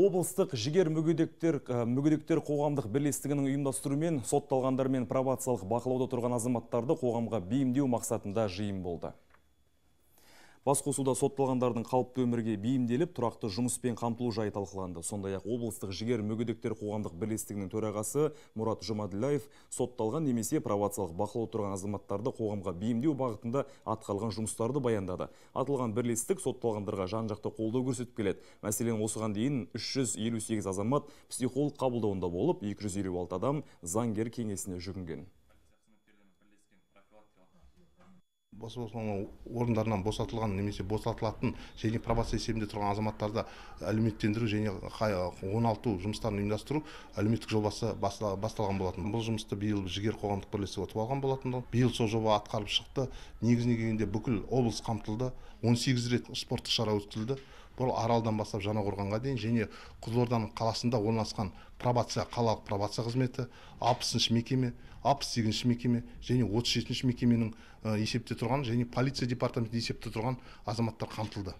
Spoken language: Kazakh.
Облыстық жігер мүгедектер, мүгедектер қоғамдық бірлестігінің ұйымдастыруымен сотталғандар мен пробациялық бақылауда тұрған азаматтарды қоғамға бейімдеу мақсатында жиын болды басқосуда сотталғандардың қалыпты өмірге бейімделіп тұрақты жұмыспен қамтылу жайы талқыланды сондай ақ облыстық жігер мүгедектер қоғамдық бірлестігінің төрағасы мұрат жұмаділдаев сотталған немесе пробациялық бақылау тұрған азаматтарды қоғамға бейімдеу бағытында атқарылған жұмыстарды баяндады аталған бірлестік сотталғандарға жан жақты қолдау көрсетіп келеді мәселен осыған дейін 358 азамат психолог қабылдауында болып 256 адам заңгер кеңесіне жүгінген орындарынан босатылған немесе босатылатын және пробация есебінде тұрған азаматтарды әлеуметтендіру және оңалту жұмыстарын ұйымдастыру әлеуметтік жобасы басталған болатын бұл жұмысты биыл жігер қоғамдық бірлестігі ұтып алған болатын биыл сол жоба атқарып шықты негізіне келгенде бүкіл облыс қамтылды 18 рет спорттық шара өткізілді бұл аралдан бастап жаңақорғанға дейін және қызылорданың қаласында орналасқан пробация қалалық пробация қызметі алпысыншы мекеме алпыс сегізінші мекеме және отыз жетінші мекеменің э, есепте тұрған және полиция департаментінің есепте тұрған азаматтар қамтылды